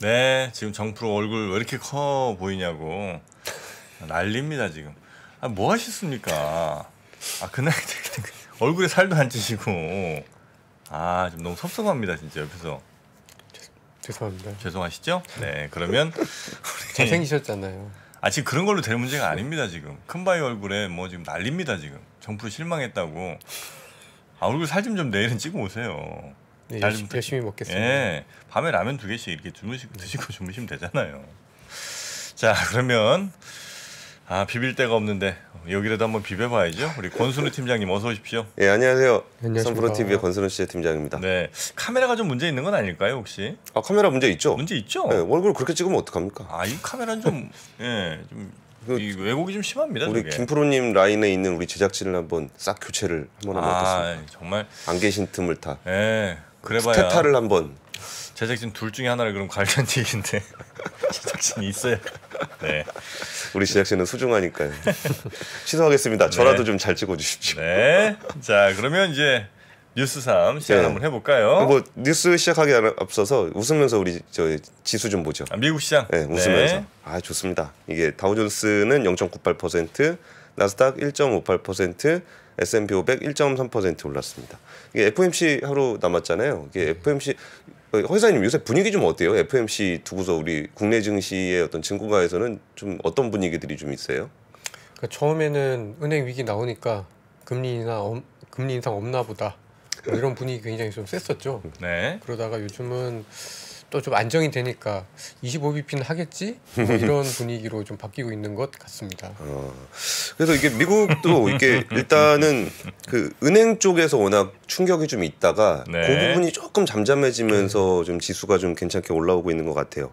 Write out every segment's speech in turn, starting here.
네, 지금 정프로 얼굴 왜 이렇게 커 보이냐고 난립니다 지금. 아, 뭐 하셨습니까? 아 그날 얼굴에 살도 안 찌시고 아좀 너무 섭섭합니다 진짜 옆에서. 죄송합니다. 죄송하시죠? 네, 그러면 잘생기셨잖아요. 아 지금 그런 걸로 될 문제가 아닙니다 지금 큰바위 얼굴에 뭐 지금 난립니다 지금 정프로 실망했다고 아 얼굴 살 좀 좀 내일은 찍어 오세요. 네, 열심, 좀, 열심히 먹겠습니다. 예, 밤에 라면 두 개씩 이렇게 주무시 드시고 주무시면 되잖아요. 자 그러면 아 비빌 데가 없는데 여기라도 한번 비벼봐야죠. 우리 권순우 팀장님 어서 오십시오. 예 안녕하세요. 선프로 TV의 권순우 씨 팀장입니다. 네 카메라가 좀 문제 있는 건 아닐까요 혹시? 아 카메라 문제 있죠. 문제 있죠. 네, 얼굴 그렇게 찍으면 어떡합니까? 아 이 카메라는 좀 예좀 그, 왜곡이 좀 심합니다. 우리 김프로님 라인에 있는 우리 제작진을 한번 싹 교체를 한번 하면 아, 어떻습니까? 정말 안 계신 틈을 타. 예. 그래봐야 스테타를 한번. 제작진 둘 중에 하나를 그럼 갈면 데제작진 있어야 네. 우리 시작진는 소중하니까요. 취소하겠습니다. 저라도 네. 좀잘 찍어주십시오. 네. 자, 그러면 이제 뉴스 3 시작 네. 한번 해볼까요? 어, 뭐 뉴스 시작하기 앞서서 웃으면서 우리 저 지수 좀 보죠. 아, 미국 시장. 네, 웃으면서. 네. 아 좋습니다. 이게 다우존스는 0.98%, 나스닥 1.58%, S&P 500 1.3% 올랐습니다. 이게 FOMC 하루 남았잖아요. 이게 FOMC 네. 허이사님 요새 분위기 좀 어때요? FMC 두고서 우리 국내 증시의 어떤 증권가에서는 좀 어떤 분위기들이 좀 있어요? 그러니까 처음에는 은행 위기 나오니까 금리 나하 금리 인상 없나 보다 뭐 이런 분위기 굉장히 좀 셌었죠. 네. 그러다가 요즘은 또좀 안정이 되니까 25bp는 하겠지 뭐 이런 분위기로 좀 바뀌고 있는 것 같습니다. 어, 그래서 이게 미국도 이게 일단은 그 은행 쪽에서 워낙 충격이 좀 있다가 네. 그 부분이 조금 잠잠해지면서 좀 지수가 좀 괜찮게 올라오고 있는 것 같아요.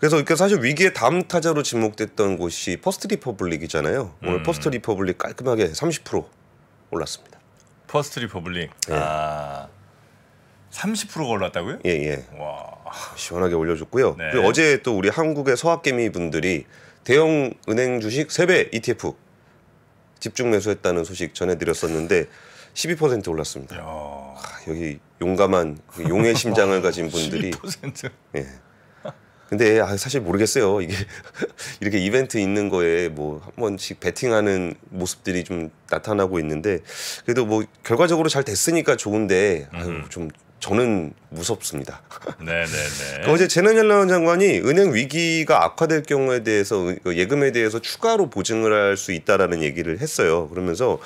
그래서 그러 사실 위기의 다음 타자로 지목됐던 곳이 퍼스트 리퍼블릭이잖아요. 오늘 음. 퍼스트 리퍼블릭 깔끔하게 30% 올랐습니다. 퍼스트 리퍼블릭. 네. 아. 30%가 올랐다고요? 예, 예. 와. 시원하게 올려줬고요. 네. 그리고 어제 또 우리 한국의 소학개미 분들이 대형 은행 주식 3배 ETF 집중 매수했다는 소식 전해드렸었는데 12% 올랐습니다. 야... 아, 여기 용감한 그 용의 심장을 가진 분들이 12%. 예. 근데 아, 사실 모르겠어요. 이게 이렇게 이벤트 있는 거에 뭐 한 번씩 베팅하는 모습들이 좀 나타나고 있는데 그래도 뭐 결과적으로 잘 됐으니까 좋은데 아유, 음. 좀 저는 무섭습니다. 네네네. 어제 재난연락 장관이 은행 위기가 악화될 경우에 대해서 그 예금에 대해서 추가로 보증을 할 수 있다라는 얘기를 했어요. 그러면서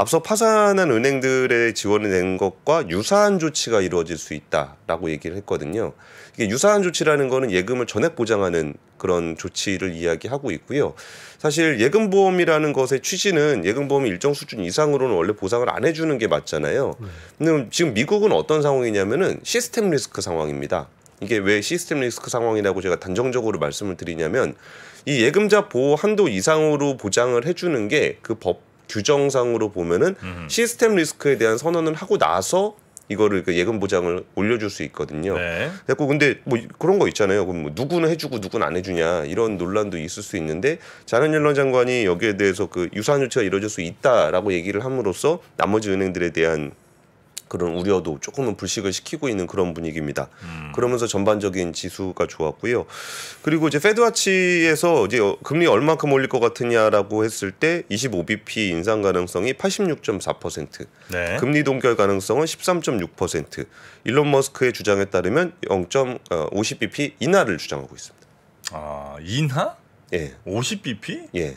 앞서 파산한 은행들의 지원이 된 것과 유사한 조치가 이루어질 수 있다라고 얘기를 했거든요. 이게 유사한 조치라는 거는 예금을 전액 보장하는 그런 조치를 이야기하고 있고요. 사실 예금보험이라는 것의 취지는 예금보험이 일정 수준 이상으로는 원래 보상을 안 해주는 게 맞잖아요. 근데 네. 지금 미국은 어떤 상황이냐면은 시스템 리스크 상황입니다. 이게 왜 시스템 리스크 상황이라고 제가 단정적으로 말씀을 드리냐면 이 예금자 보호 한도 이상으로 보장을 해주는 게그법 규정상으로 보면은 음. 시스템 리스크에 대한 선언을 하고 나서 이거를 그 예금 보장을 올려줄 수 있거든요. 네. 그래고 근데 뭐 그런 거 있잖아요. 그럼 뭐 누구는 해주고 누구는 안 해주냐 이런 논란도 있을 수 있는데 자연연론 장관이 여기에 대해서 그 유사한 조치가 이루어질 수 있다라고 얘기를 함으로써 나머지 은행들에 대한 그런 우려도 조금은 불식을 시키고 있는 그런 분위기입니다. 음. 그러면서 전반적인 지수가 좋았고요. 그리고 이제 페드와치에서 이제 어, 금리 얼마큼 올릴 것 같으냐라고 했을 때 25bp 인상 가능성이 86.4%, 네. 금리 동결 가능성은 13.6%, 일론 머스크의 주장에 따르면 0.50bp 어, 인하를 주장하고 있습니다. 아 인하? 예. 50bp? 예.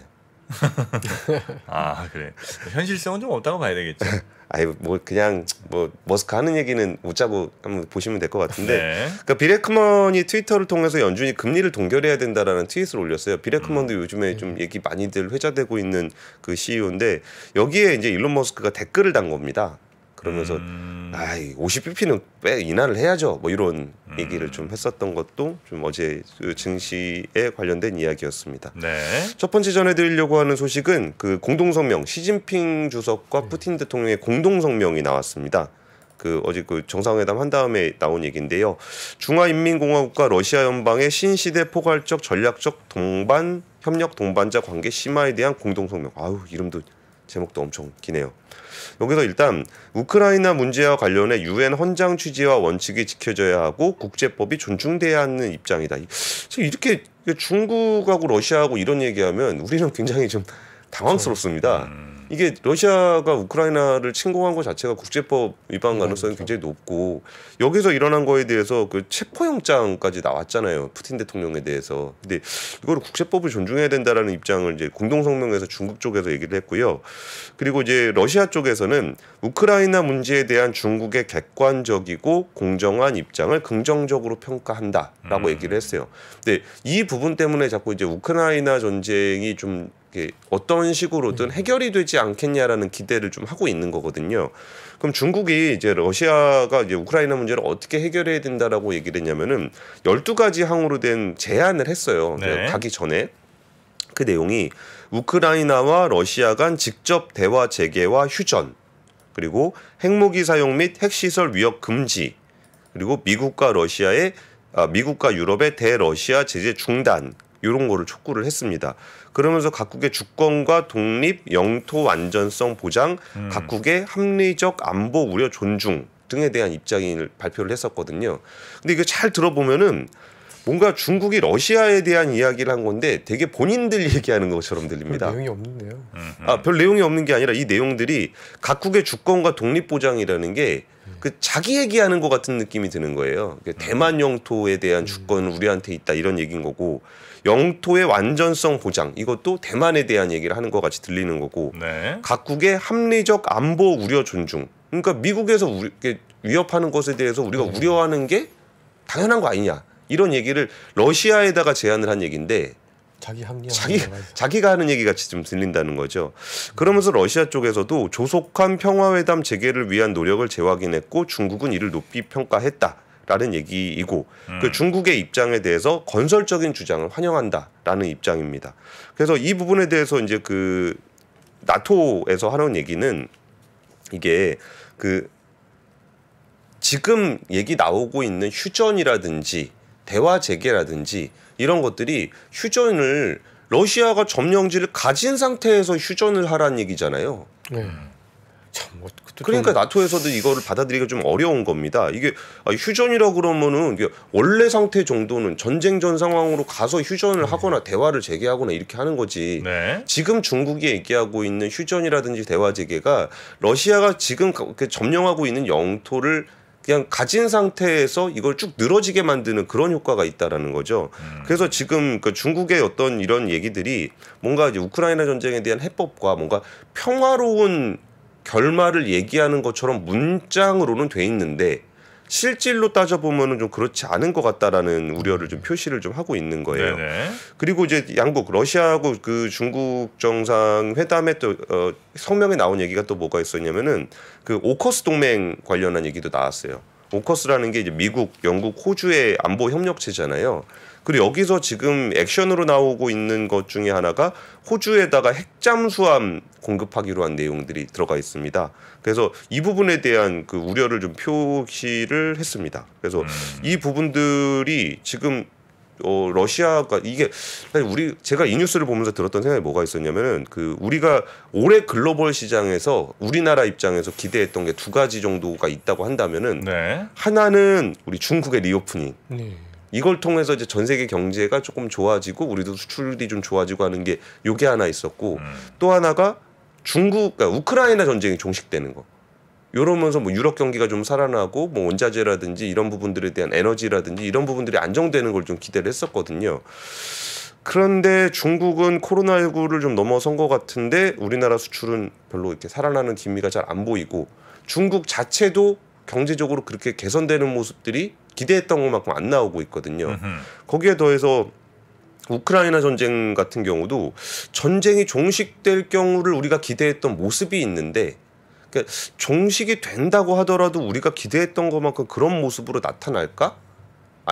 아 그래 현실성은 좀 없다고 봐야 되겠죠. 아니 뭐 그냥 뭐 머스크 하는 얘기는 웃자고 한번 보시면 될 것 같은데 네. 그러니까 비레크먼이 트위터를 통해서 연준이 금리를 동결해야 된다라는 트윗을 올렸어요. 비레크먼도 음. 요즘에 네. 좀 얘기 많이들 회자되고 있는 그 CEO인데 여기에 이제 일론 머스크가 댓글을 단 겁니다. 그러면서 음. 아이 50bp는 빼 인하를 해야죠. 뭐 이런 음. 얘기를 좀 했었던 것도 좀 어제 그 증시에 관련된 이야기였습니다. 네. 첫 번째 전해드리려고 하는 소식은 그 공동성명 시진핑 주석과 음. 푸틴 대통령의 공동성명이 나왔습니다. 그 어제 그 정상회담 한 다음에 나온 얘기인데요. 중화인민공화국과 러시아 연방의 신시대 포괄적 전략적 동반 협력 동반자 관계 심화에 대한 공동성명. 아우 이름도 제목도 엄청 기네요. 여기서 일단 우크라이나 문제와 관련해 유엔 헌장 취지와 원칙이 지켜져야 하고 국제법이 존중돼야 하는 입장이다. 이렇게 중국하고 러시아하고 이런 얘기하면 우리는 굉장히 좀 당황스럽습니다. 그렇죠. 음. 이게 러시아가 우크라이나를 침공한 것 자체가 국제법 위반 가능성이 그렇죠. 굉장히 높고 여기서 일어난 거에 대해서 그 체포영장까지 나왔잖아요 푸틴 대통령에 대해서 근데 이걸 국제법을 존중해야 된다라는 입장을 이제 공동성명에서 중국 쪽에서 얘기를 했고요 그리고 이제 러시아 쪽에서는 우크라이나 문제에 대한 중국의 객관적이고 공정한 입장을 긍정적으로 평가한다라고 음. 얘기를 했어요 근데 이 부분 때문에 자꾸 이제 우크라이나 전쟁이 좀 이게 어떤 식으로든 네. 해결이 되지 않겠냐라는 기대를 좀 하고 있는 거거든요. 그럼 중국이 이제 러시아가 이제 우크라이나 문제를 어떻게 해결해야 된다라고 얘기를 했냐면은 열두 가지 항으로 된 제안을 했어요. 네. 가기 전에. 그 내용이 우크라이나와 러시아 간 직접 대화 재개와 휴전, 그리고 핵무기 사용 및 핵시설 위협 금지, 그리고 미국과 러시아의 아, 미국과 유럽의 대러시아 제재 중단 이런 거를 촉구를 했습니다. 그러면서 각국의 주권과 독립, 영토 완전성 보장, 음. 각국의 합리적 안보 우려 존중 등에 대한 입장을 발표를 했었거든요. 근데 이거 잘 들어보면은 뭔가 중국이 러시아에 대한 이야기를 한 건데 되게 본인들 얘기하는 것처럼 들립니다. 내용이 없는데요. 아, 별 내용이 없는 게 아니라 이 내용들이 각국의 주권과 독립 보장이라는 게 그 자기 얘기하는 것 같은 느낌이 드는 거예요. 그 음. 대만 영토에 대한 음. 주권 우리한테 있다 이런 얘기인 거고 영토의 완전성 보장 이것도 대만에 대한 얘기를 하는 것 같이 들리는 거고 네. 각국의 합리적 안보 우려 존중 그러니까 미국에서 우리, 위협하는 것에 대해서 우리가 음. 우려하는 게 당연한 거 아니냐 이런 얘기를 러시아에다가 제안을 한 얘기인데 자기 자기 자기가 하는 얘기 같이 좀 들린다는 거죠. 그러면서 러시아 쪽에서도 조속한 평화회담 재개를 위한 노력을 재확인했고 중국은 이를 높이 평가했다. 라는 얘기이고 그 음. 그 중국의 입장에 대해서 건설적인 주장을 환영한다라는 입장입니다. 그래서 이 부분에 대해서 이제 그 나토에서 하는 얘기는 이게 그 지금 얘기 나오고 있는 휴전이라든지 대화 재개라든지 이런 것들이 휴전을 러시아가 점령지를 가진 상태에서 휴전을 하라는 얘기잖아요. 네. 참뭐 그러니까 나토에서도 이거를 받아들이기가 좀 어려운 겁니다. 이게 아, 휴전이라 그러면은 원래 상태 정도는 전쟁 전 상황으로 가서 휴전을 하거나 대화를 재개하거나 이렇게 하는 거지. 네. 지금 중국이 얘기하고 있는 휴전이라든지 대화 재개가 러시아가 지금 그 점령하고 있는 영토를 그냥 가진 상태에서 이걸 쭉 늘어지게 만드는 그런 효과가 있다라는 거죠. 음. 그래서 지금 그 중국의 어떤 이런 얘기들이 뭔가 이제 우크라이나 전쟁에 대한 해법과 뭔가 평화로운 결말을 얘기하는 것처럼 문장으로는 돼 있는데 실질로 따져보면은 좀 그렇지 않은 것 같다라는 우려를 좀 표시를 좀 하고 있는 거예요. 네네. 네. 그리고 이제 양국 러시아하고 그 중국 정상 회담에 또 어, 성명에 나온 얘기가 또 뭐가 있었냐면은 그 오커스 동맹 관련한 얘기도 나왔어요. 오커스라는 게 이제 미국, 영국, 호주의 안보 협력체잖아요. 그리고 여기서 지금 액션으로 나오고 있는 것 중에 하나가 호주에다가 핵잠수함 공급하기로 한 내용들이 들어가 있습니다. 그래서 이 부분에 대한 그 우려를 좀 표시를 했습니다. 그래서 음. 이 부분들이 지금 어, 러시아가 이게 사실 우리 제가 이 뉴스를 보면서 들었던 생각이 뭐가 있었냐면은 그 우리가 올해 글로벌 시장에서 우리나라 입장에서 기대했던 게 두 가지 정도가 있다고 한다면은 네. 하나는 우리 중국의 리오프닝. 네. 이걸 통해서 이제 전 세계 경제가 조금 좋아지고 우리도 수출이 좀 좋아지고 하는 게 요게 하나 있었고 음. 또 하나가 중국 그러니까 우크라이나 전쟁이 종식되는 거. 이러면서 뭐 유럽 경기가 좀 살아나고 뭐 원자재라든지 이런 부분들에 대한 에너지라든지 이런 부분들이 안정되는 걸 좀 기대를 했었거든요. 그런데 중국은 코로나19를 좀 넘어선 것 같은데 우리나라 수출은 별로 이렇게 살아나는 기미가 잘 안 보이고 중국 자체도 경제적으로 그렇게 개선되는 모습들이 기대했던 것만큼 안 나오고 있거든요. 으흠. 거기에 더해서 우크라이나 전쟁 같은 경우도 전쟁이 종식될 경우를 우리가 기대했던 모습이 있는데 그러니까 종식이 된다고 하더라도 우리가 기대했던 것만큼 그런 모습으로 나타날까?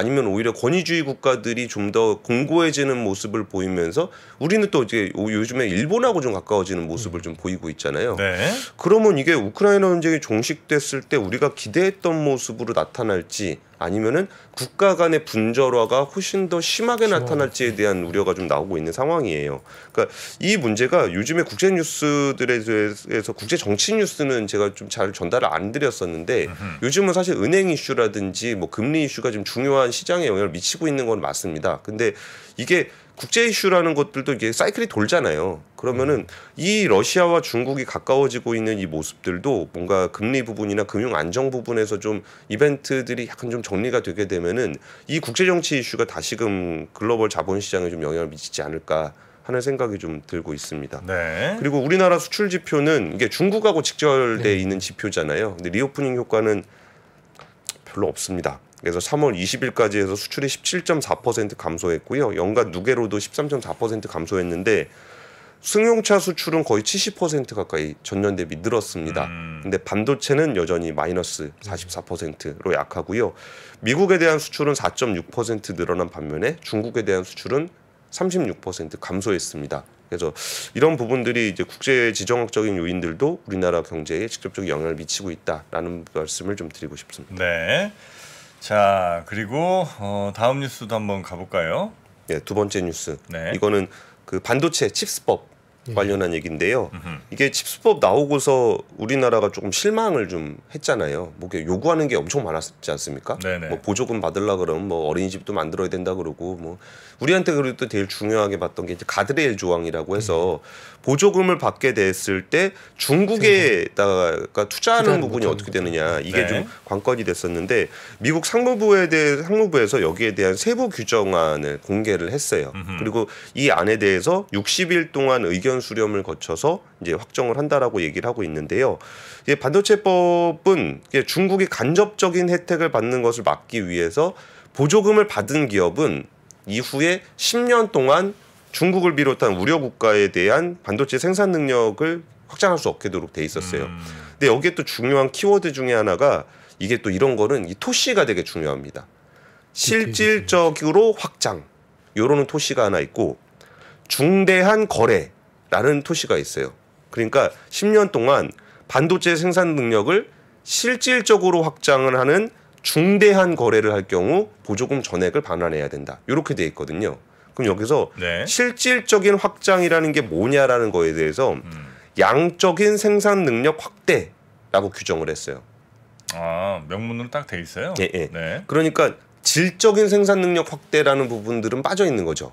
아니면 오히려 권위주의 국가들이 좀 더 공고해지는 모습을 보이면서 우리는 또 이제 요즘에 일본하고 좀 가까워지는 모습을 좀 보이고 있잖아요. 네. 그러면 이게 우크라이나 전쟁이 종식됐을 때 우리가 기대했던 모습으로 나타날지 아니면은 국가 간의 분절화가 훨씬 더 심하게 나타날지에 대한 우려가 좀 나오고 있는 상황이에요. 그러니까 이 문제가 요즘에 국제 뉴스들에서 대해 국제 정치 뉴스는 제가 좀 잘 전달을 안 드렸었는데 요즘은 사실 은행 이슈라든지 뭐 금리 이슈가 좀 중요한 시장에 영향을 미치고 있는 건 맞습니다. 근데 이게 국제 이슈라는 것들도 이게 사이클이 돌잖아요. 그러면은 이 러시아와 중국이 가까워지고 있는 이 모습들도 뭔가 금리 부분이나 금융 안정 부분에서 좀 이벤트들이 약간 좀 정리가 되게 되면은 이 국제 정치 이슈가 다시금 글로벌 자본 시장에 좀 영향을 미치지 않을까 하는 생각이 좀 들고 있습니다. 네. 그리고 우리나라 수출 지표는 이게 중국하고 직결돼 네. 있는 지표잖아요. 근데 리오프닝 효과는 별로 없습니다. 그래서 3월 20일까지 해서 수출이 17.4% 감소했고요. 연간 누계로도 13.4% 감소했는데 승용차 수출은 거의 70% 가까이 전년 대비 늘었습니다. 음. 근데 반도체는 여전히 마이너스 44%로 약하고요. 미국에 대한 수출은 4.6% 늘어난 반면에 중국에 대한 수출은 36% 감소했습니다. 그래서 이런 부분들이 이제 국제 지정학적인 요인들도 우리나라 경제에 직접적 영향을 미치고 있다라는 말씀을 좀 드리고 싶습니다. 네. 자 그리고 어, 다음 뉴스도 한번 가볼까요? 네, 두 번째 뉴스. 네. 이거는 그 반도체 칩스법 예. 관련한 얘기인데요. 이게 칩스법 나오고서 우리나라가 조금 실망을 좀 했잖아요. 뭐 요구하는 게 엄청 많았지 않습니까? 네네. 뭐 보조금 받으려 그러면 뭐 어린이집도 만들어야 된다 그러고 뭐 우리한테 그리고 또 제일 중요하게 봤던 게 이제 가드레일 조항이라고 해서 보조금을 받게 됐을 때 중국에다가 투자하는 부분이 어떻게 되느냐 이게 네. 좀 관건이 됐었는데 미국 상무부에 대해 상무부에서 여기에 대한 세부 규정안을 공개를 했어요. 음흠. 그리고 이 안에 대해서 60일 동안 의견 수렴을 거쳐서 이제 확정을 한다라고 얘기를 하고 있는데요. 이제 반도체법은 중국이 간접적인 혜택을 받는 것을 막기 위해서 보조금을 받은 기업은 이후에 10년 동안 중국을 비롯한 우려 국가에 대한 반도체 생산 능력을 확장할 수 없게도록 돼 있었어요. 음. 근데 여기에 또 중요한 키워드 중에 하나가 이게 또 이런 거는 이 토시가 되게 중요합니다. 실질적으로 확장 요런 토시가 하나 있고 중대한 거래라는 토시가 있어요. 그러니까 10년 동안 반도체 생산 능력을 실질적으로 확장을 하는 중대한 거래를 할 경우 보조금 전액을 반환해야 된다. 이렇게 돼 있거든요. 그럼 여기서 네. 실질적인 확장이라는 게 뭐냐라는 거에 대해서 음. 양적인 생산 능력 확대라고 규정을 했어요. 아 명문으로 딱 돼 있어요. 예, 예. 네. 그러니까 질적인 생산 능력 확대라는 부분들은 빠져 있는 거죠.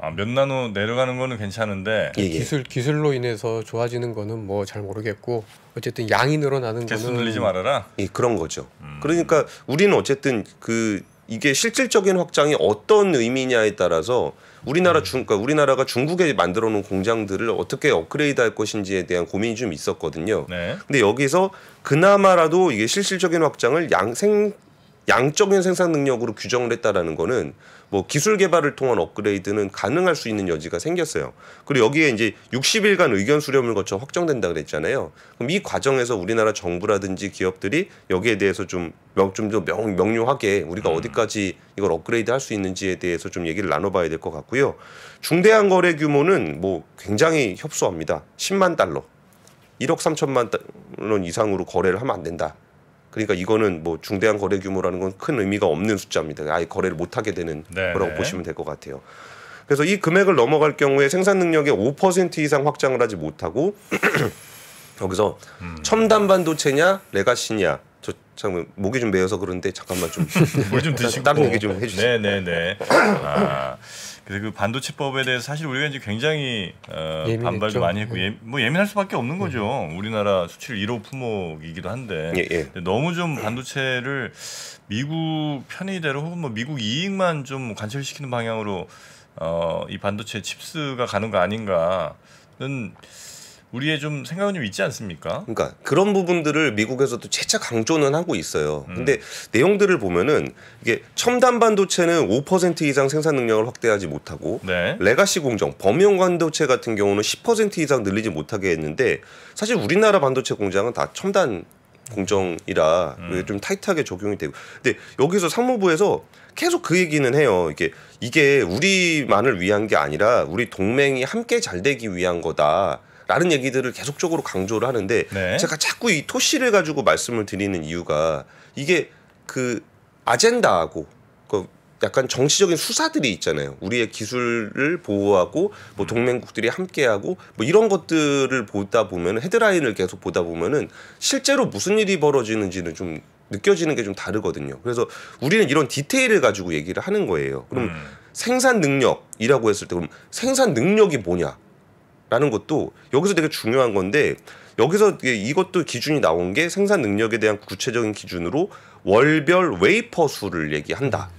아몇 나노 내려가는 거는 괜찮은데 예, 예. 기술 기술로 인해서 좋아지는 거는 뭐 잘 모르겠고 어쨌든 양이 늘어나는 개수 거는 늘리지 말아라. 예, 그런 거죠. 음. 그러니까 우리는 어쨌든 그 이게 실질적인 확장이 어떤 의미냐에 따라서 우리나라 음. 중 그러니까 우리나라가 중국에 만들어 놓은 공장들을 어떻게 업그레이드 할 것인지에 대한 고민이 좀 있었거든요. 네. 근데 여기서 그나마라도 이게 실질적인 확장을 양생 양적인 생산 능력으로 규정을 했다라는 거는 뭐 기술 개발을 통한 업그레이드는 가능할 수 있는 여지가 생겼어요. 그리고 여기에 이제 60일간 의견 수렴을 거쳐 확정된다 그랬잖아요. 그럼 이 과정에서 우리나라 정부라든지 기업들이 여기에 대해서 좀좀더 명 명료하게 우리가 음. 어디까지 이걸 업그레이드 할 수 있는지에 대해서 좀 얘기를 나눠봐야 될 것 같고요. 중대한 거래 규모는 뭐 굉장히 협소합니다. 10만 달러, 1억 3천만 달러 이상으로 거래를 하면 안 된다. 그러니까 이거는 뭐 중대한 거래 규모라는 건 큰 의미가 없는 숫자입니다. 아예 거래를 못 하게 되는 네네. 거라고 보시면 될 것 같아요. 그래서 이 금액을 넘어갈 경우에 생산 능력의 5% 이상 확장을 하지 못하고 여기서 음. 첨단 반도체냐 레가시냐 저 잠깐 목이 좀 메여서 그런데 잠깐만 좀 물좀 드시고 딴 얘기 좀 해주세요. 네네네. 네, 네. 아. 그래서 그 반도체법에 대해서 사실 우리가 이제 굉장히 어, 반발도 많이 했고 네. 예, 뭐 예민할 수밖에 없는 네. 거죠. 우리나라 수출 1호 품목이기도 한데 예, 예. 너무 좀 반도체를 미국 편의대로 혹은 뭐 미국 이익만 좀 관철시키는 방향으로 어, 이 반도체 칩스가 가는 거 아닌가는 우리의 좀 생각은 좀 있지 않습니까? 그러니까 그런 부분들을 미국에서도 재차 강조는 하고 있어요. 음. 근데 내용들을 보면은 이게 첨단 반도체는 5% 이상 생산 능력을 확대하지 못하고 네. 레가시 공정 범용 반도체 같은 경우는 10% 이상 늘리지 못하게 했는데 사실 우리나라 반도체 공장은 다 첨단 공정이라 음. 좀 타이트하게 적용이 되고 근데 여기서 상무부에서 계속 그 얘기는 해요 이게 이게 우리만을 위한 게 아니라 우리 동맹이 함께 잘 되기 위한 거다 라는 얘기들을 계속적으로 강조를 하는데 네. 제가 자꾸 이 토시를 가지고 말씀을 드리는 이유가 이게 그 아젠다하고 그 약간 정치적인 수사들이 있잖아요. 우리의 기술을 보호하고 뭐 음. 동맹국들이 함께하고 뭐 이런 것들을 보다 보면 헤드라인을 계속 보다 보면은 실제로 무슨 일이 벌어지는지는 좀 느껴지는 게 좀 다르거든요. 그래서 우리는 이런 디테일을 가지고 얘기를 하는 거예요. 그럼 음. 생산 능력이라고 했을 때 그럼 생산 능력이 뭐냐? 라는 것도 여기서 되게 중요한 건데 여기서 이것도 기준이 나온 게 생산 능력에 대한 구체적인 기준으로 월별 웨이퍼 수를 얘기한다.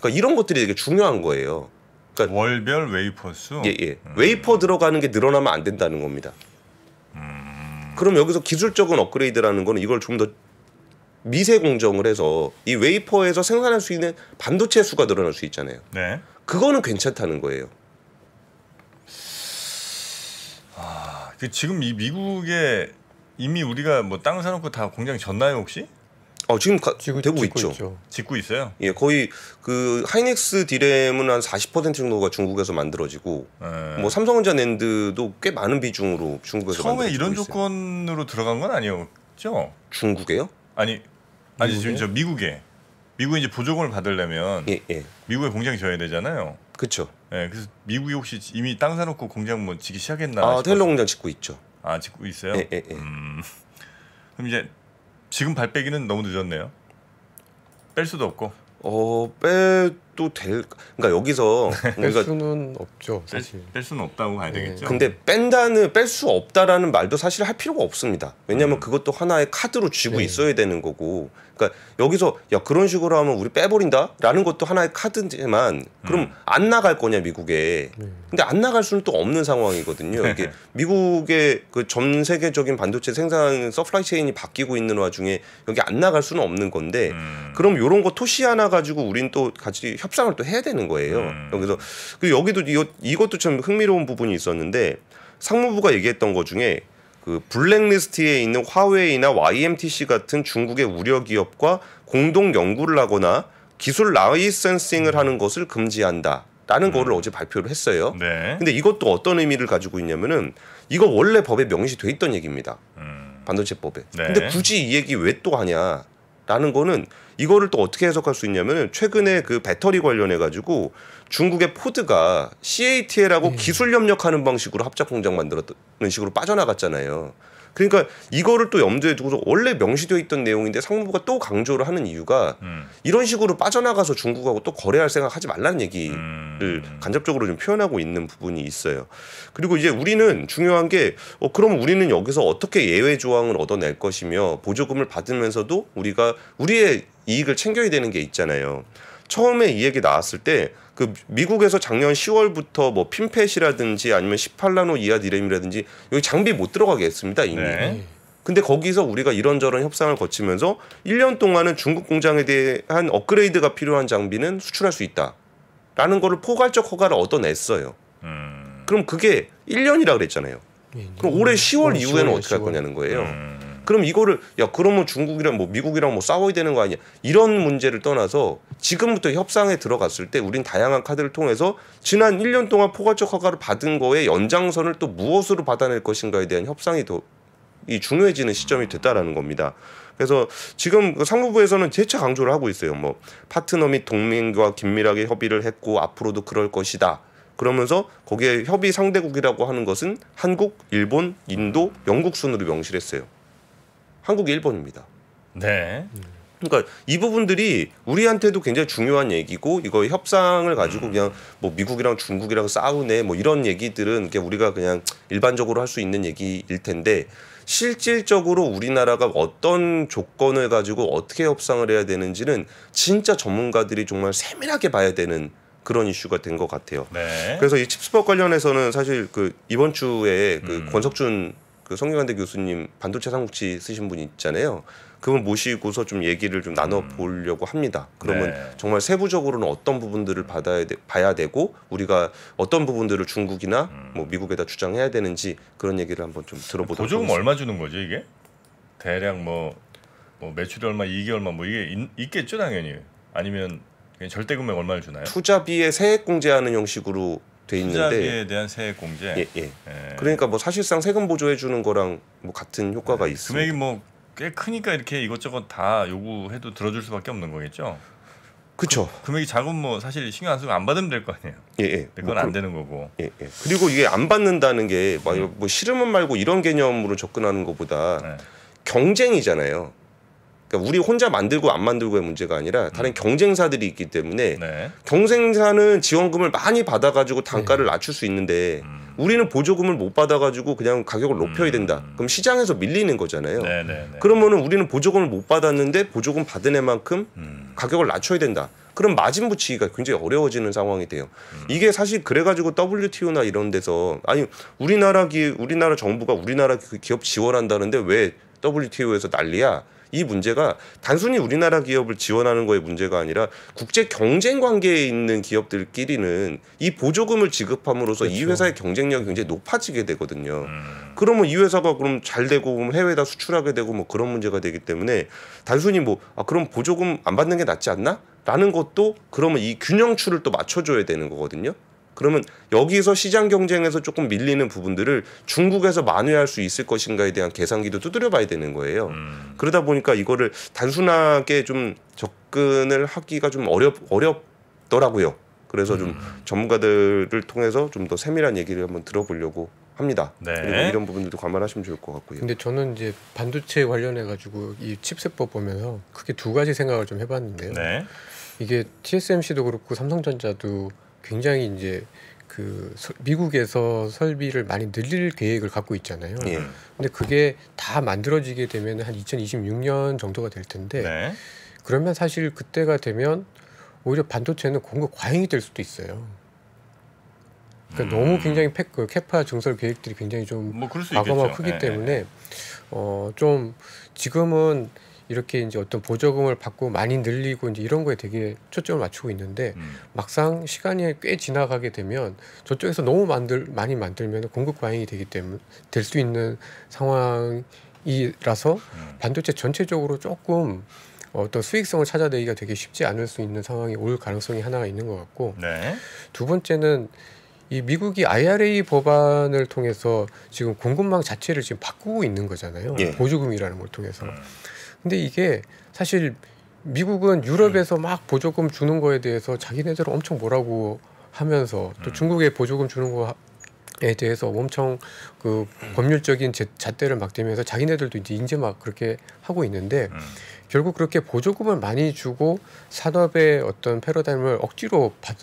그러니까 이런 것들이 되게 중요한 거예요. 그러니까 월별 웨이퍼 수. 예, 예. 음. 웨이퍼 들어가는 게 늘어나면 안 된다는 겁니다. 음. 그럼 여기서 기술적인 업그레이드라는 거는 이걸 좀 더 미세 공정을 해서 이 웨이퍼에서 생산할 수 있는 반도체 수가 늘어날 수 있잖아요. 네. 그거는 괜찮다는 거예요. 아, 그 지금 이 미국에 이미 우리가 뭐 땅 사놓고 다 공장 졌나요 혹시? 어 지금 가, 지구, 되고 있죠. 있죠. 짓고 있어요. 예, 거의 그 하이닉스 디램은 한 40% 정도가 중국에서 만들어지고, 네. 뭐 삼성전자랜드도 꽤 많은 비중으로 중국에서 처음에 이런 있어요. 조건으로 들어간 건 아니었죠? 중국에요? 아니, 아니 지금 저 미국에 미국 에 이제 보조금을 받으려면 예, 예. 미국에 공장 지어야 되잖아요. 그렇죠. 네, 그래서 미국이 혹시 이미 땅 사놓고 공장 뭐 짓기 시작했나? 아, 테일러 공장 짓고 있죠. 아, 짓고 있어요? 예, 예, 예. 음. 그럼 이제 지금 발 빼기는 너무 늦었네요. 뺄 수도 없고. 어, 뺄 또될 그러니까 여기서 뺄 수는 없죠 사실 뺄, 뺄 수는 없다고 봐야 네. 되겠죠 근데 뺀다는 뺄 수 없다라는 말도 사실 할 필요가 없습니다 왜냐하면 음. 그것도 하나의 카드로 쥐고 네. 있어야 되는 거고 그러니까 여기서 야 그런 식으로 하면 우리 빼버린다라는 것도 하나의 카드지만 그럼 음. 안 나갈 거냐 미국에 네. 근데 안 나갈 수는 또 없는 상황이거든요 이게 미국의 그 전 세계적인 반도체 생산 서플라이 체인이 바뀌고 있는 와중에 여기 안 나갈 수는 없는 건데 음. 그럼 요런 거 토시 하나 가지고 우린 또 같이 협상을 또 해야 되는 거예요. 음. 여기서 그 여기도 이 이것도 참 흥미로운 부분이 있었는데 상무부가 얘기했던 것 중에 그 블랙리스트에 있는 화웨이나 YMTC 같은 중국의 우려 기업과 공동 연구를 하거나 기술 라이센싱을 하는 것을 금지한다. 라는 음. 거를 어제 발표를 했어요. 네. 근데 이것도 어떤 의미를 가지고 있냐면은 이거 원래 법에 명시돼 있던 얘기입니다. 음. 반도체법에. 네. 근데 굳이 이 얘기 왜 또 하냐? 라는 거는 이거를 또 어떻게 해석할 수 있냐면은 최근에 그 배터리 관련해 가지고 중국의 포드가 CATL하고 네. 기술 협력하는 방식으로 합작 공장 만들었는 식으로 빠져나갔잖아요. 그러니까 이거를 또 염두에 두고서 원래 명시되어 있던 내용인데 상무부가 또 강조를 하는 이유가 음. 이런 식으로 빠져나가서 중국하고 또 거래할 생각 하지 말라는 얘기를 음. 간접적으로 좀 표현하고 있는 부분이 있어요. 그리고 이제 우리는 중요한 게 어, 그럼 우리는 여기서 어떻게 예외 조항을 얻어낼 것이며 보조금을 받으면서도 우리가 우리의 이익을 챙겨야 되는 게 있잖아요. 처음에 이 얘기 나왔을 때 그 미국에서 작년 10월부터 뭐 핀펫이라든지 아니면 18나노 이하 디램이라든지 여기 장비 못 들어가게 했습니다 이미. 네. 근데 거기서 우리가 이런저런 협상을 거치면서 1년 동안은 중국 공장에 대한 업그레이드가 필요한 장비는 수출할 수 있다라는 거를 포괄적 허가를 얻어냈어요. 음. 그럼 그게 1년이라 그랬잖아요. 예, 그럼 올해 10월 어, 이후에는 어떻게 할 거냐는 거예요. 음. 그럼 이거를 야 그러면 중국이랑 뭐 미국이랑 뭐 싸워야 되는 거 아니야 이런 문제를 떠나서 지금부터 협상에 들어갔을 때 우린 다양한 카드를 통해서 지난 1년 동안 포괄적 허가를 받은 거에 연장선을 또 무엇으로 받아낼 것인가에 대한 협상이 더 이 중요해지는 시점이 됐다라는 겁니다. 그래서 지금 그 상무부에서는 재차 강조를 하고 있어요. 뭐 파트너 및 동맹과 긴밀하게 협의를 했고 앞으로도 그럴 것이다. 그러면서 거기에 협의 상대국이라고 하는 것은 한국, 일본, 인도, 영국 순으로 명시했어요. 한국이 일본입니다. 네. 그러니까 이 부분들이 우리한테도 굉장히 중요한 얘기고 이거 협상을 가지고 음. 그냥 뭐 미국이랑 중국이랑 싸우네 뭐 이런 얘기들은 우리가 그냥 일반적으로 할 수 있는 얘기일 텐데 실질적으로 우리나라가 어떤 조건을 가지고 어떻게 협상을 해야 되는지는 진짜 전문가들이 정말 세밀하게 봐야 되는 그런 이슈가 된 것 같아요. 네. 그래서 이 칩스법 관련해서는 사실 그 이번 주에 그 음. 권석준 그성균관대 교수님 반도체 삼국지 쓰신 분 있잖아요. 그분 모시고서 좀 얘기를 좀 나눠 음. 보려고 합니다. 그러면 네. 정말 세부적으로는 어떤 부분들을 받아야 돼, 봐야 되고 우리가 어떤 부분들을 중국이나 음. 뭐 미국에다 주장해야 되는지 그런 얘기를 한번 좀 들어보도록 보조금 그 얼마 주는 거죠 이게? 대략 뭐, 뭐 매출이 얼마, 이익이 얼마 뭐 이게 있, 있겠죠 당연히. 아니면 절대 금액 얼마를 주나요? 투자비에 세액 공제하는 형식으로 돼 있는데 에 대한 세액 공제. 예, 예. 예. 그러니까 뭐 사실상 세금 보조해 주는 거랑 뭐 같은 효과가 예. 네. 있어요. 금액이 뭐 꽤 크니까 이렇게 이것저것 다 요구해도 들어줄 수밖에 없는 거겠죠. 그렇죠. 그, 금액이 작은 뭐 사실 신경 안 쓰고 안 받으면 될 거 아니에요. 예, 예. 뭐 그건 뭐, 안 되는 거고. 예, 예. 그리고 이게 안 받는다는 게뭐 음. 뭐 싫으면 말고 이런 개념으로 접근하는 것보다 예. 경쟁이잖아요. 그러니까 우리 혼자 만들고 안 만들고의 문제가 아니라 다른 음. 경쟁사들이 있기 때문에 네. 경쟁사는 지원금을 많이 받아가지고 네. 단가를 네. 낮출 수 있는데 음. 우리는 보조금을 못 받아가지고 그냥 가격을 높여야 음. 된다. 음. 그럼 시장에서 밀리는 거잖아요. 네네네. 네, 네. 그러면은 우리는 보조금을 못 받았는데 보조금 받은 애만큼 음. 가격을 낮춰야 된다. 그럼 마진 붙이기가 굉장히 어려워지는 상황이 돼요. 음. 이게 사실 그래가지고 WTO나 이런 데서 아니 우리나라 기 우리나라 정부가 우리나라 기업 지원한다는데 왜 WTO에서 난리야? 이 문제가 단순히 우리나라 기업을 지원하는 거에 문제가 아니라 국제 경쟁 관계에 있는 기업들끼리는 이 보조금을 지급함으로써 그렇죠. 이 회사의 경쟁력이 굉장히 높아지게 되거든요. 음. 그러면 이 회사가 그럼 잘 되고 해외에다 수출하게 되고 뭐 그런 문제가 되기 때문에 단순히 뭐 아 그럼 보조금 안 받는 게 낫지 않나? 라는 것도 그러면 이 균형추를 또 맞춰줘야 되는 거거든요. 그러면 여기서 시장 경쟁에서 조금 밀리는 부분들을 중국에서 만회할 수 있을 것인가에 대한 계산기도 두드려 봐야 되는 거예요. 음. 그러다 보니까 이거를 단순하게 좀 접근을 하기가 좀 어렵 어렵더라고요. 그래서 좀 음. 전문가들을 통해서 좀 더 세밀한 얘기를 한번 들어보려고 합니다. 네. 그리고 이런 부분들도 감안하시면 좋을 것 같고요. 근데 저는 이제 반도체 관련해 가지고 이 칩셋법 보면서 크게 두 가지 생각을 좀 해봤는데요. 네. 이게 TSMC도 그렇고 삼성전자도 굉장히 이제 그 미국에서 설비를 많이 늘릴 계획을 갖고 있잖아요. 예. 근데 그게 다 만들어지게 되면 한 2026년 정도가 될 텐데 네. 그러면 사실 그때가 되면 오히려 반도체는 공급 과잉이 될 수도 있어요. 그러니까 음. 너무 굉장히 팩, 그 캐파 증설 계획들이 굉장히 좀과거하고 뭐 크기 예. 예. 때문에 어좀 지금은 이렇게 이제 어떤 보조금을 받고 많이 늘리고 이제 이런 거에 되게 초점을 맞추고 있는데 음. 막상 시간이 꽤 지나가게 되면 저쪽에서 너무 만들 많이 만들면 공급 과잉이 되기 때문에 될수 있는 상황이라서 음. 반도체 전체적으로 조금 어떤 수익성을 찾아내기가 되게 쉽지 않을 수 있는 상황이 올 가능성이 하나가 있는 것 같고 네. 두 번째는 이 미국이 IRA 법안을 통해서 지금 공급망 자체를 지금 바꾸고 있는 거잖아요. 예. 보조금이라는 걸 통해서. 음. 근데 이게 사실 미국은 유럽에서 음. 막 보조금 주는 거에 대해서 자기네들 은 엄청 뭐라고 하면서 또 음. 중국에 보조금 주는 거에 대해서 엄청 그 법률적인 제, 잣대를 막 대면서 자기네들도 이제 이제 막 그렇게 하고 있는데 음. 결국 그렇게 보조금을 많이 주고 산업의 어떤 패러다임을 억지로 받,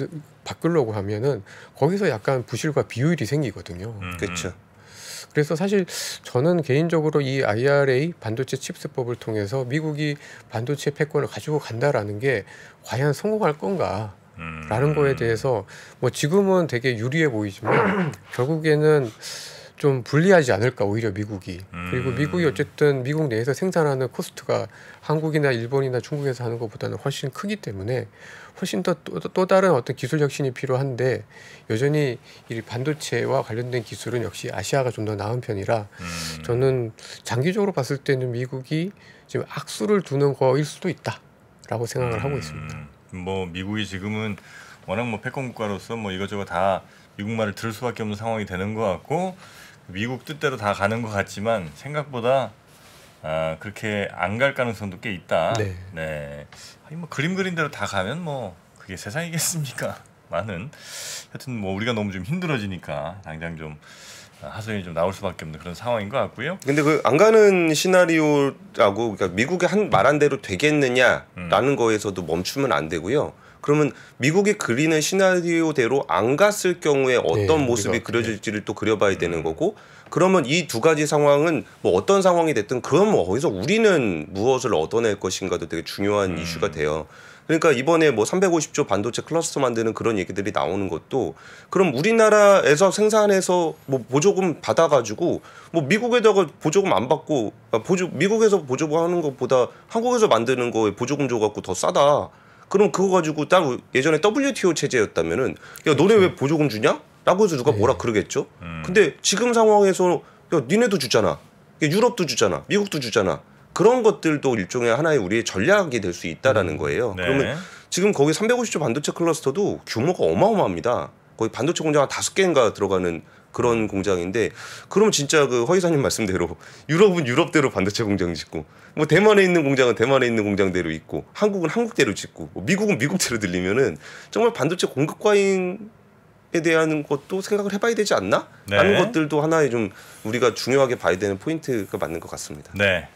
바꾸려고 하면은 거기서 약간 부실과 비효율이 생기거든요. 음. 그렇죠. 그래서 사실 저는 개인적으로 이 IRA 반도체 칩스법을 통해서 미국이 반도체 패권을 가지고 간다라는 게 과연 성공할 건가? 라는 거에 음. 대해서 뭐 지금은 되게 유리해 보이지만 결국에는 좀 불리하지 않을까 오히려 미국이 음. 그리고 미국이 어쨌든 미국 내에서 생산하는 코스트가 한국이나 일본이나 중국에서 하는 것보다는 훨씬 크기 때문에 훨씬 더또 또 다른 어떤 기술 혁신이 필요한데 여전히 이 반도체와 관련된 기술은 역시 아시아가 좀 더 나은 편이라 음. 저는 장기적으로 봤을 때는 미국이 지금 악수를 두는 거일 수도 있다라고 생각을 음. 하고 있습니다. 음. 뭐 미국이 지금은 워낙 뭐 패권 국가로서 뭐 이것저것 다 미국 말을 들을 수밖에 없는 상황이 되는 것 같고 미국 뜻대로 다 가는 것 같지만 생각보다 아, 그렇게 안 갈 가능성도 꽤 있다. 네. 네. 아니, 뭐 그림 그린 대로 다 가면 뭐 그게 세상이겠습니까? 많은 하여튼 뭐 우리가 너무 좀 힘들어지니까 당장 좀 하소연이 좀 나올 수밖에 없는 그런 상황인 것 같고요. 근데 그 안 가는 시나리오라고 그러니까 미국의 한 말한 대로 되겠느냐라는 음. 거에서도 멈추면 안 되고요. 그러면 미국이 그리는 시나리오대로 안 갔을 경우에 어떤 네, 모습이 우리가, 그려질지를 네. 또 그려봐야 되는 거고 그러면 이 두 가지 상황은 뭐 어떤 상황이 됐든 그럼 뭐 어디서 우리는 무엇을 얻어낼 것인가도 되게 중요한 음. 이슈가 돼요. 그러니까 이번에 뭐 350조 반도체 클러스터 만드는 그런 얘기들이 나오는 것도 그럼 우리나라에서 생산해서 뭐 보조금 받아가지고 뭐 미국에다가 보조금 안 받고 아, 보조 미국에서 보조금 하는 것보다 한국에서 만드는 거에 보조금 줘갖고 더 싸다. 그럼 그거 가지고 딱 예전에 WTO 체제였다면은 야 너네 왜 그렇죠. 보조금 주냐? 라고 해서 누가 네. 뭐라 그러겠죠. 음. 근데 지금 상황에서 야 니네도 주잖아. 유럽도 주잖아. 미국도 주잖아. 그런 것들도 일종의 하나의 우리의 전략이 될 수 있다라는 음. 거예요. 네. 그러면 지금 거기 350조 반도체 클러스터도 규모가 어마어마합니다. 거의 반도체 공장 한 다섯 개인가 들어가는 그런 공장인데 그럼 진짜 그 허이사님 말씀대로 유럽은 유럽대로 반도체 공장 짓고 뭐 대만에 있는 공장은 대만에 있는 공장대로 있고 한국은 한국대로 짓고 뭐 미국은 미국대로 들리면은 정말 반도체 공급 과잉 에 대한 것도 생각을 해봐야 되지 않나? 라는 네. 것들도 하나의 좀 우리가 중요하게 봐야 되는 포인트가 맞는 것 같습니다. 네.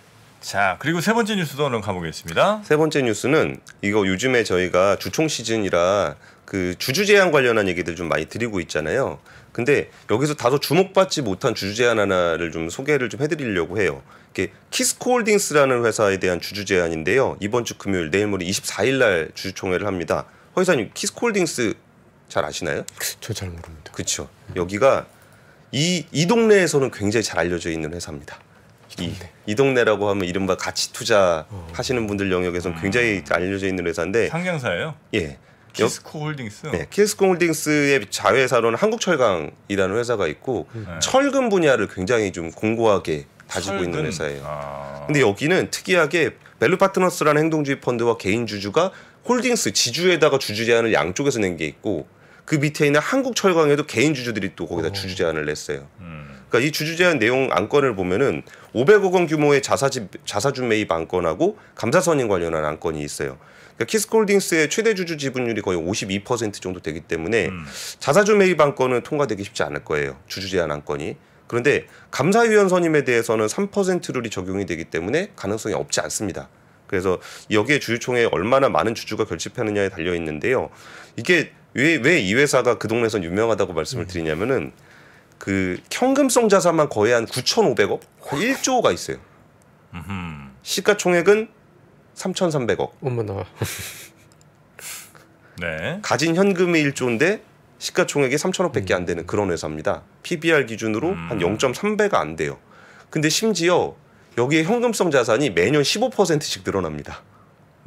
자, 그리고 세 번째 뉴스도 한번 가보겠습니다. 세 번째 뉴스는 이거 요즘에 저희가 주총 시즌이라 그 주주 제한 관련한 얘기들 좀 많이 드리고 있잖아요. 근데 여기서 다소 주목받지 못한 주주 제한 하나를 좀 소개를 좀 해드리려고 해요. 이게 키스코홀딩스라는 회사에 대한 주주 제안인데요 이번 주 금요일 내일 모레 24일 날 주주총회를 합니다. 허이사님 키스코홀딩스 잘 아시나요? 저 잘 모릅니다. 그렇죠. 여기가 이, 이 동네에서는 굉장히 잘 알려져 있는 회사입니다. 이, 이 동네라고 하면 이른바 가치 투자 어. 하시는 분들 영역에서는 음. 굉장히 알려져 있는 회사인데 상장사예요? 예. 키스코 홀딩스. 네, 키스코 홀딩스의 자회사로는 한국철강이라는 회사가 있고 음. 네. 철근 분야를 굉장히 좀 공고하게 다지고 철근. 있는 회사예요. 아. 근데 여기는 특이하게 밸류 파트너스라는 행동주의 펀드와 개인 주주가 홀딩스 지주에다가 주주 제한을 양쪽에서 낸 게 있고 그 밑에 있는 한국철강에도 개인 주주들이 또 거기다 오. 어. 주주 제한을 냈어요. 음. 그러니까 이주주제안 내용 안건을 보면은 500억 원 규모의 자사지, 자사주 매입 안건하고 감사선임 관련한 안건이 있어요. 그러니까 키스콜딩스의 최대 주주 지분율이 거의 52% 정도 되기 때문에 음. 자사주 매입 안건은 통과되기 쉽지 않을 거예요. 주주 제안 안건이. 그런데 감사위원 선임에 대해서는 3% 룰이 적용이 되기 때문에 가능성이 없지 않습니다. 그래서 여기에 주주총회에 얼마나 많은 주주가 결집하느냐에 달려 있는데요. 이게 왜, 왜 이 회사가 그 동네에선 유명하다고 말씀을 음. 드리냐면은 그 현금성 자산만 거의 한 9,500억, 거의 1조가 있어요. 시가총액은 3,300억. 어머나. 네. 가진 현금의 1조인데 시가총액이 3,500개 안 되는 그런 회사입니다. PBR 기준으로 음. 한 0.3배가 안 돼요. 근데 심지어 여기에 현금성 자산이 매년 15%씩 늘어납니다.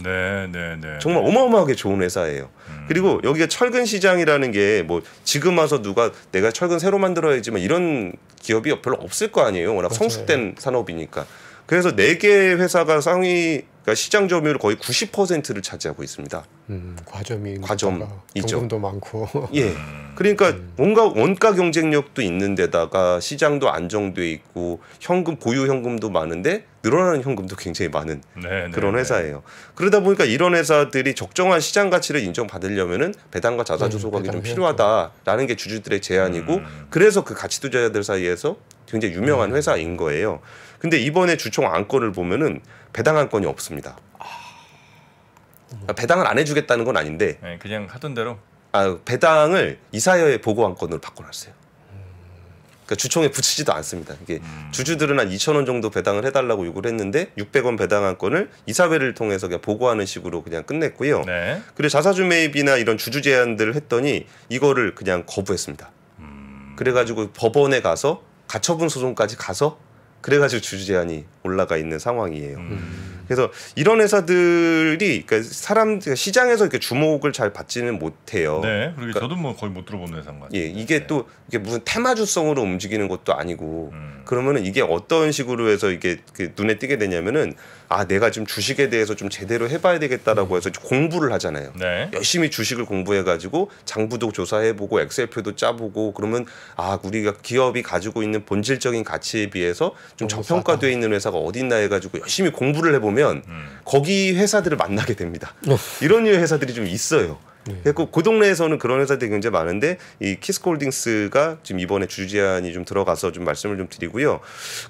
네, 네, 네. 정말 어마어마하게 좋은 회사예요. 음. 그리고 여기가 철근 시장이라는 게 뭐 지금 와서 누가 내가 철근 새로 만들어야지만 이런 기업이 별로 없을 거 아니에요. 워낙 맞아요. 성숙된 산업이니까. 그래서 네개 회사가 상위 그러니까 시장 점유율 거의 90%를 차지하고 있습니다. 음, 과점이 과점이죠. 경도 많고. 예. 그러니까 음. 뭔가 원가 경쟁력도 있는 데다가 시장도 안정돼 있고 현금 보유 현금도 많은데 늘어나는 현금도 굉장히 많은 네, 네, 네. 그런 회사예요. 네 그러다 보니까 이런 회사들이 적정한 시장 가치를 인정받으려면은 배당과 자사주 소각이 음, 좀 필요하다라는 게 주주들의 제안이고 음. 그래서 그 가치 투자자들 사이에서 굉장히 유명한 음. 회사인 거예요. 근데 이번에 주총 안건을 보면은 배당 안건이 없습니다. 아. 아, 배당을 안 해주겠다는 건 아닌데 네, 그냥 하던 대로 아, 배당을 이사회의 보고 안건으로 바꿔놨어요. 그러니까 주총에 붙이지도 않습니다. 이게 음. 주주들은 한 2천 원 정도 배당을 해달라고 요구를 했는데 600원 배당안 건을 이사회를 통해서 그냥 보고하는 식으로 그냥 끝냈고요. 네. 그리고 자사주 매입이나 이런 주주 제안들을 했더니 이거를 그냥 거부했습니다. 음. 그래가지고 법원에 가서 가처분 소송까지 가서 그래가지고 주주 제한이 올라가 있는 상황이에요. 음. 그래서 이런 회사들이 그러니까 사람 그러니까 시장에서 이렇게 주목을 잘 받지는 못해요. 네, 그리고 그러니까, 저도 뭐 거의 못 들어본 회사인 것 같아요. 예, 이게 네. 또 이게 무슨 테마주성으로 움직이는 것도 아니고 음. 그러면은 이게 어떤 식으로 해서 이게 그 눈에 띄게 되냐면은 아 내가 지금 주식에 대해서 좀 제대로 해봐야 되겠다라고 해서 공부를 하잖아요. 네. 열심히 주식을 공부해가지고 장부도 조사해보고 엑셀표도 짜보고 그러면 아 우리가 기업이 가지고 있는 본질적인 가치에 비해서 좀 저평가되어 있는 회사가 어딨나 해가지고 열심히 공부를 해보면 음. 거기 회사들을 만나게 됩니다. 어. 이런 회사들이 좀 있어요. 네. 그래서 그, 그 동네에서는 그런 회사들이 굉장히 많은데 이 키스콜딩스가 지금 이번에 주제안이 좀 들어가서 좀 말씀을 좀 드리고요.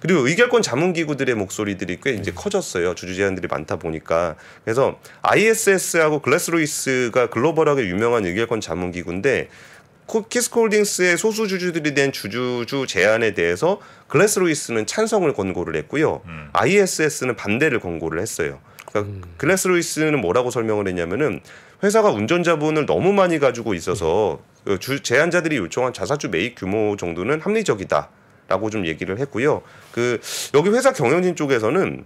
그리고 의결권 자문기구들의 목소리들이 꽤 이제 네. 커졌어요. 주제안들이 주 많다 보니까 그래서 ISS하고 글래스로이스가 글로벌하게 유명한 의결권 자문기구인데. 키스콜딩스의 소수 주주들이 된 주주주 제안에 대해서 글래스로이스는 찬성을 권고를 했고요. 음. ISS는 반대를 권고를 했어요. 그러니까 음. 글래스로이스는 뭐라고 설명을 했냐면은 회사가 운전자분을 너무 많이 가지고 있어서 그 주제안자들이 요청한 자사주 매입 규모 정도는 합리적이다라고 좀 얘기를 했고요. 그 여기 회사 경영진 쪽에서는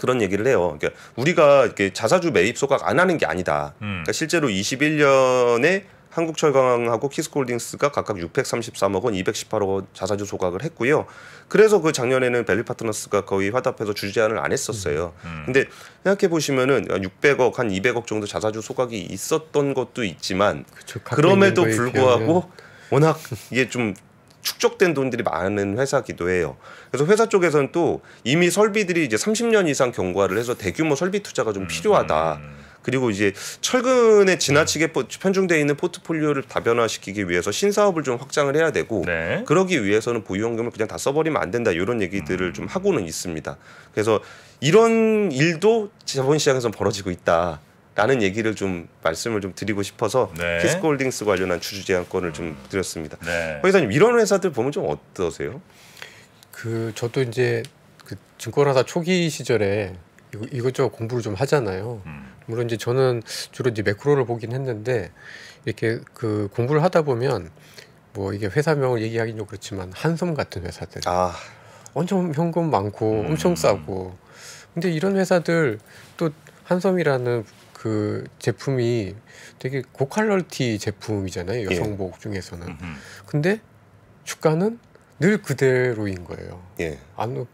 그런 얘기를 해요. 그러니까 우리가 이렇게 자사주 매입 소각 안 하는 게 아니다. 음. 그러니까 실제로 21년에 한국철강하고 키스콜딩스가 각각 633억 원, 218억 원 자사주 소각을 했고요. 그래서 그 작년에는 밸리파트너스가 거의 화답해서 주제안을 안 했었어요. 음, 음. 근데 생각해 보시면은 600억 한 200억 정도 자사주 소각이 있었던 것도 있지만 그쵸, 그럼에도 불구하고 비하면. 워낙 이게 좀 축적된 돈들이 많은 회사기도 해요. 그래서 회사 쪽에서는 또 이미 설비들이 이제 30년 이상 경과를 해서 대규모 설비 투자가 좀 음, 필요하다. 음. 음. 그리고 이제 철근에 지나치게 편중돼 있는 포트폴리오를 다변화시키기 위해서 신사업을 좀 확장을 해야 되고 네. 그러기 위해서는 보유원금을 그냥 다 써버리면 안 된다 이런 얘기들을 음. 좀 하고는 있습니다. 그래서 이런 일도 자본시장에서 벌어지고 있다. 라는 얘기를 좀 말씀을 좀 드리고 싶어서 키스콜딩스 네. 관련한 주주 제안권을 좀 드렸습니다. 회사님 네. 이런 회사들 보면 좀 어떠세요? 그 저도 이제 그 증권하다 초기 시절에 이것저것 공부를 좀 하잖아요. 음. 물론 이제 저는 주로 이제 매크로를 보긴 했는데 이렇게 그 공부를 하다 보면 뭐 이게 회사명을 얘기하긴 좀 그렇지만 한섬 같은 회사들 아. 엄청 현금 많고 음. 엄청 싸고 근데 이런 회사들 또 한섬이라는 그 제품이 되게 고칼로리 제품이잖아요 예. 여성복 예. 중에서는 음흠. 근데 주가는 늘 그대로인 거예요 예. 안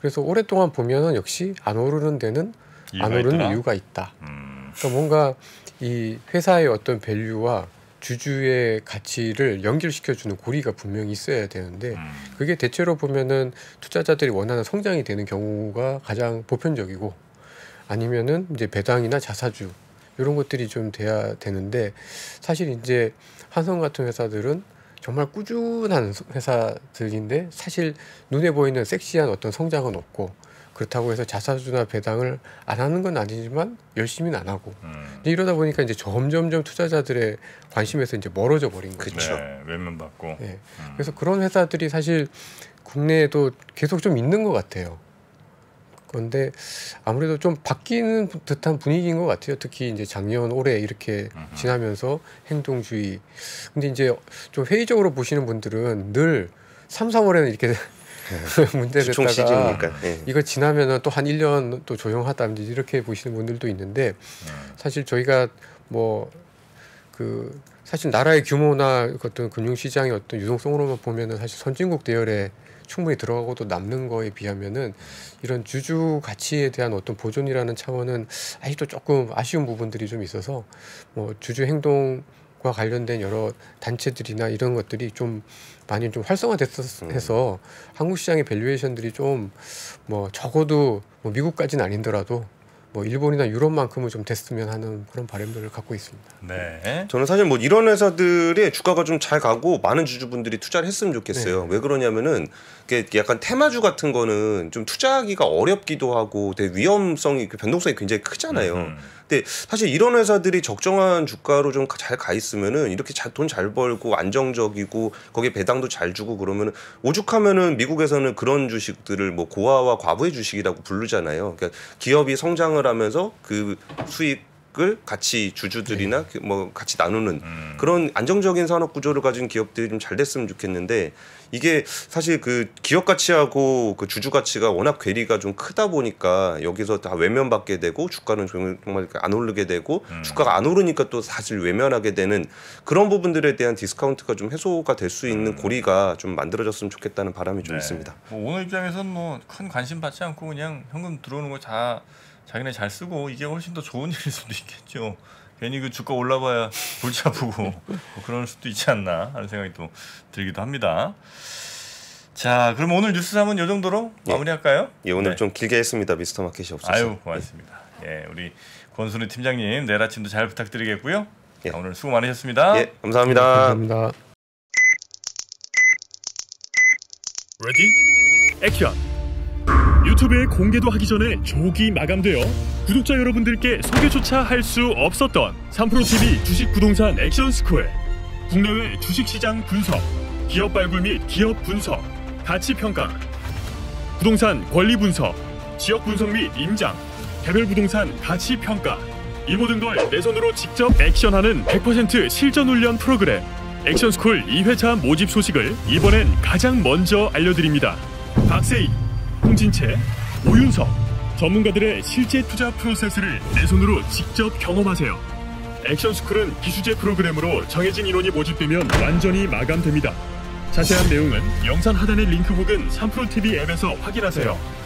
그래서 오랫동안 보면은 역시 안 오르는 데는 안 오르는 있더라? 이유가 있다. 음. 그러니까 뭔가 이 회사의 어떤 밸류와 주주의 가치를 연결시켜주는 고리가 분명히 있어야 되는데 음. 그게 대체로 보면은 투자자들이 원하는 성장이 되는 경우가 가장 보편적이고 아니면은 이제 배당이나 자사주 이런 것들이 좀 돼야 되는데 사실 이제 한성 같은 회사들은 정말 꾸준한 회사들인데 사실 눈에 보이는 섹시한 어떤 성장은 없고 그렇다고 해서 자사주나 배당을 안 하는 건 아니지만 열심히는 안 하고 음. 이러다 보니까 이제 점점점 투자자들의 관심에서 이제 멀어져 버린 거죠. 그렇죠. 외면받고. 네. 예. 음. 그래서 그런 회사들이 사실 국내에도 계속 좀 있는 것 같아요. 그런데 아무래도 좀 바뀌는 듯한 분위기인 것 같아요. 특히 이제 작년 올해 이렇게 음흠. 지나면서 행동주의. 근데 이제 좀 회의적으로 보시는 분들은 늘 3, 4월에는 이렇게 문제됐다가 네. 이걸 예. 지나면은 또한 1년 또 조용하다든지 이렇게 보시는 분들도 있는데 음. 사실 저희가 뭐 그 사실 나라의 규모나 어떤 금융시장의 어떤 유동성으로만 보면은 사실 선진국 대열에 충분히 들어가고도 남는 거에 비하면은 이런 주주 가치에 대한 어떤 보존이라는 차원은 아직도 조금 아쉬운 부분들이 좀 있어서 뭐 주주 행동과 관련된 여러 단체들이나 이런 것들이 좀 많이 좀 활성화됐어서 음. 한국 시장의 밸류에이션들이 좀 뭐 적어도 뭐 미국까지는 아니더라도뭐 일본이나 유럽만큼은 좀 됐으면 하는 그런 바램들을 갖고 있습니다. 네. 저는 사실 뭐 이런 회사들의 주가가 좀 잘 가고 많은 주주분들이 투자를 했으면 좋겠어요. 네. 왜 그러냐면은 이게 약간 테마주 같은 거는 좀 투자하기가 어렵기도 하고 되게 위험성이 그 변동성이 굉장히 크잖아요. 음, 음. 근데 사실 이런 회사들이 적정한 주가로 좀 잘 가 있으면은 이렇게 돈 잘 벌고 안정적이고 거기에 배당도 잘 주고 그러면은 오죽하면은 미국에서는 그런 주식들을 뭐 고아와 과부의 주식이라고 부르잖아요. 그러니까 기업이 성장을 하면서 그 수익 을 같이 주주들이나 네. 그 뭐 같이 나누는 음. 그런 안정적인 산업 구조를 가진 기업들이 좀 잘 됐으면 좋겠는데 이게 사실 그 기업 가치하고 그 주주 가치가 워낙 괴리가 좀 크다 보니까 여기서 다 외면받게 되고 주가는 정말 안 오르게 되고 음. 주가가 안 오르니까 또 사실 외면하게 되는 그런 부분들에 대한 디스카운트가 좀 해소가 될 수 있는 음. 고리가 좀 만들어졌으면 좋겠다는 바람이 좀 네. 있습니다. 뭐 오늘 입장에서는 뭐 큰 관심 받지 않고 그냥 현금 들어오는 거다 자기네 잘 쓰고 이게 훨씬 더 좋은 일일 수도 있겠죠. 괜히 그 주가 올라봐야 골치 아프고 뭐그런 수도 있지 않나 하는 생각이 또 들기도 합니다. 자, 그럼 오늘 뉴스 3은 이 정도로 예. 마무리할까요? 예, 오늘 네. 좀 길게 했습니다. 미스터 마켓이 없어서. 아유, 예. 고맙습니다. 예, 우리 권순우 팀장님 내일 아침도 잘 부탁드리겠고요. 예. 오늘 수고 많으셨습니다. 예, 감사합니다. 네, 감사합니다. 레디 액션. 유튜브에 공개도 하기 전에 조기 마감되어 구독자 여러분들께 소개조차 할 수 없었던 3프로TV 주식부동산 액션스쿨 국내외 주식시장 분석, 기업 발굴 및 기업 분석, 가치평가, 부동산 권리 분석, 지역 분석 및 임장, 개별 부동산 가치평가 이 모든 걸 내 손으로 직접 액션하는 100% 실전 훈련 프로그램 액션스쿨 2회차 모집 소식을 이번엔 가장 먼저 알려드립니다. 박세희, 홍진채, 오윤석 전문가들의 실제 투자 프로세스를 내 손으로 직접 경험하세요. 액션스쿨은 기수제 프로그램으로 정해진 인원이 모집되면 완전히 마감됩니다. 자세한 내용은 영상 하단의 링크 혹은 3프로TV 앱에서 확인하세요.